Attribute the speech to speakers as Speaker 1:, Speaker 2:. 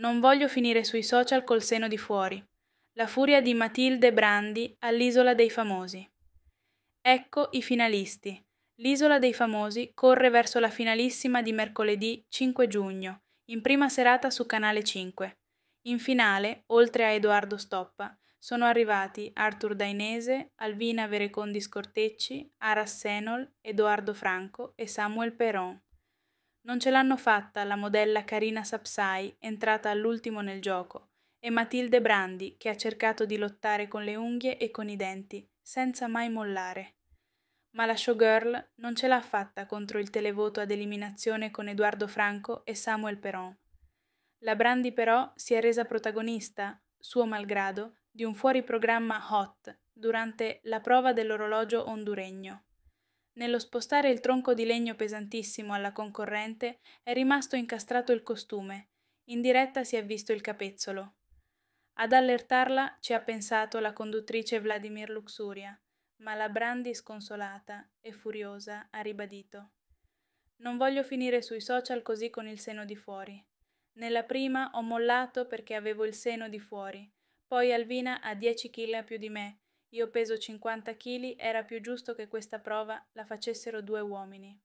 Speaker 1: Non voglio finire sui social col seno di fuori. La furia di Matilde Brandi all'Isola dei Famosi. Ecco i finalisti. L'Isola dei Famosi corre verso la finalissima di mercoledì 5 giugno, in prima serata su Canale 5. In finale, oltre a Edoardo Stoppa, sono arrivati Artur Dainese, Alvina Verecondi Scortecci, Aras Senol, Edoardo Franco e Samuel Peron. Non ce l'hanno fatta la modella Karina Sapsai, entrata all'ultimo nel gioco, e Matilde Brandi, che ha cercato di lottare con le unghie e con i denti, senza mai mollare. Ma la showgirl non ce l'ha fatta contro il televoto ad eliminazione con Edoardo Franco e Samuel Peron. La Brandi però si è resa protagonista, suo malgrado, di un fuori programma hot durante la prova dell'orologio honduregno. Nello spostare il tronco di legno pesantissimo alla concorrente è rimasto incastrato il costume. In diretta si è visto il capezzolo. Ad allertarla ci ha pensato la conduttrice Vladimir Luxuria, ma la Brandi sconsolata e furiosa ha ribadito. Non voglio finire sui social così con il seno di fuori. Nella prima ho mollato perché avevo il seno di fuori, poi Alvina ha 10 kg più di me io peso 50 kg, era più giusto che questa prova la facessero due uomini.